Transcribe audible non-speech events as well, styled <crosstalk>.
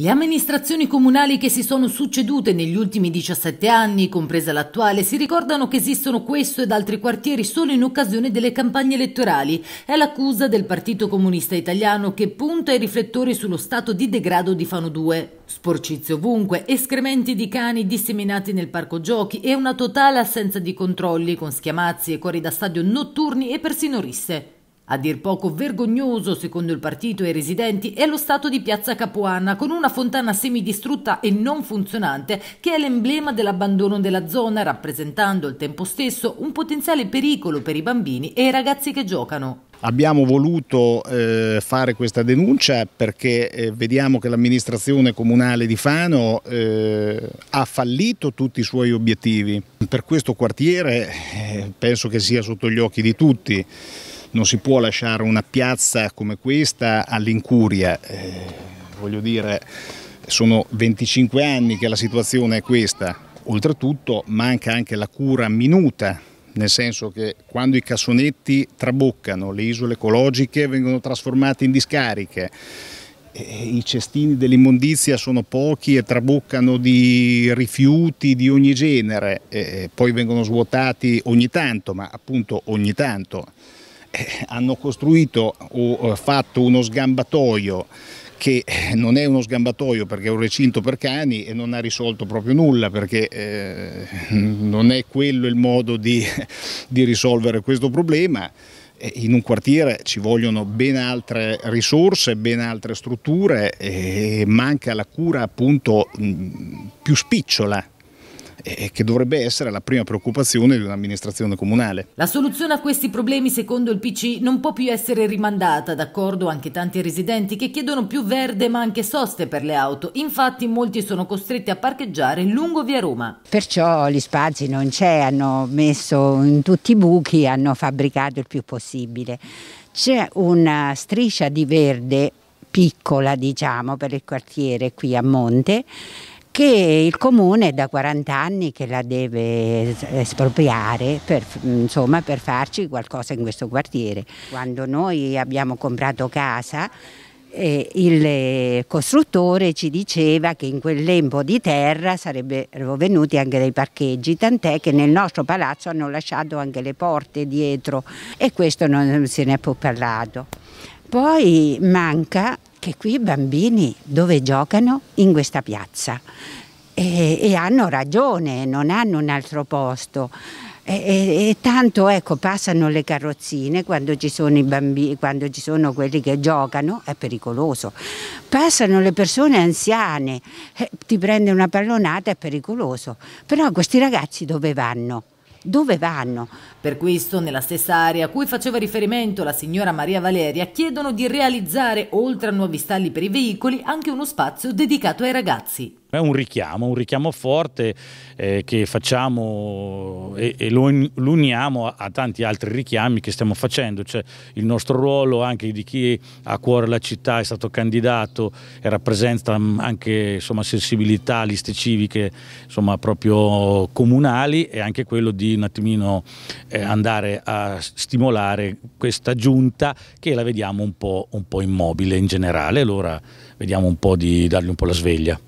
Le amministrazioni comunali che si sono succedute negli ultimi 17 anni, compresa l'attuale, si ricordano che esistono questo ed altri quartieri solo in occasione delle campagne elettorali. È l'accusa del Partito Comunista Italiano che punta i riflettori sullo stato di degrado di Fano 2. Sporcizio ovunque, escrementi di cani disseminati nel parco giochi e una totale assenza di controlli con schiamazzi e cuori da stadio notturni e persino risse a dir poco vergognoso secondo il partito e i residenti, è lo stato di Piazza Capuana, con una fontana semidistrutta e non funzionante che è l'emblema dell'abbandono della zona, rappresentando al tempo stesso un potenziale pericolo per i bambini e i ragazzi che giocano. Abbiamo voluto eh, fare questa denuncia perché eh, vediamo che l'amministrazione comunale di Fano eh, ha fallito tutti i suoi obiettivi. Per questo quartiere eh, penso che sia sotto gli occhi di tutti non si può lasciare una piazza come questa all'incuria, eh, voglio dire sono 25 anni che la situazione è questa, oltretutto manca anche la cura minuta nel senso che quando i cassonetti traboccano, le isole ecologiche vengono trasformate in discariche, i cestini dell'immondizia sono pochi e traboccano di rifiuti di ogni genere, poi vengono svuotati ogni tanto, ma appunto ogni tanto. Eh, hanno costruito o eh, fatto uno sgambatoio che eh, non è uno sgambatoio perché è un recinto per cani e non ha risolto proprio nulla perché eh, non è quello il modo di, <laughs> di risolvere questo problema in un quartiere ci vogliono ben altre risorse, ben altre strutture e manca la cura appunto mm, più spicciola e che dovrebbe essere la prima preoccupazione di un'amministrazione comunale. La soluzione a questi problemi, secondo il PC, non può più essere rimandata, d'accordo anche tanti residenti che chiedono più verde ma anche soste per le auto. Infatti molti sono costretti a parcheggiare lungo via Roma. Perciò gli spazi non c'è, hanno messo in tutti i buchi, hanno fabbricato il più possibile. C'è una striscia di verde piccola, diciamo, per il quartiere qui a Monte che il comune da 40 anni che la deve espropriare per, mhmm, insomma, per farci qualcosa in questo quartiere. Quando noi abbiamo comprato casa eh, il costruttore ci diceva che in quel lembo di terra sarebbero venuti anche dei parcheggi, tant'è che nel nostro palazzo hanno lasciato anche le porte dietro e questo non se ne è più parlato. Poi manca che qui i bambini dove giocano? In questa piazza. E, e hanno ragione, non hanno un altro posto. E, e, e, tanto ecco, passano le carrozzine quando ci, sono i bambini, quando ci sono quelli che giocano, è pericoloso. Passano le persone anziane, eh, ti prende una pallonata, è pericoloso. Però questi ragazzi dove vanno? dove vanno? Per questo, nella stessa area a cui faceva riferimento la signora Maria Valeria, chiedono di realizzare, oltre a nuovi stalli per i veicoli, anche uno spazio dedicato ai ragazzi. È un richiamo, un richiamo forte eh, che facciamo e, e lo, in, uniamo a, a, tanti altri richiami che stiamo facendo, cioè il nostro ruolo anche di chi ha a cuore la città, è stato candidato e rappresenta mm, anche insomma, sensibilità, liste civiche insomma, proprio comunali è anche quello di un attimino eh, andare a stimolare questa giunta che la vediamo un po', un po immobile in generale, allora vediamo un po' di dargli un po' la sveglia.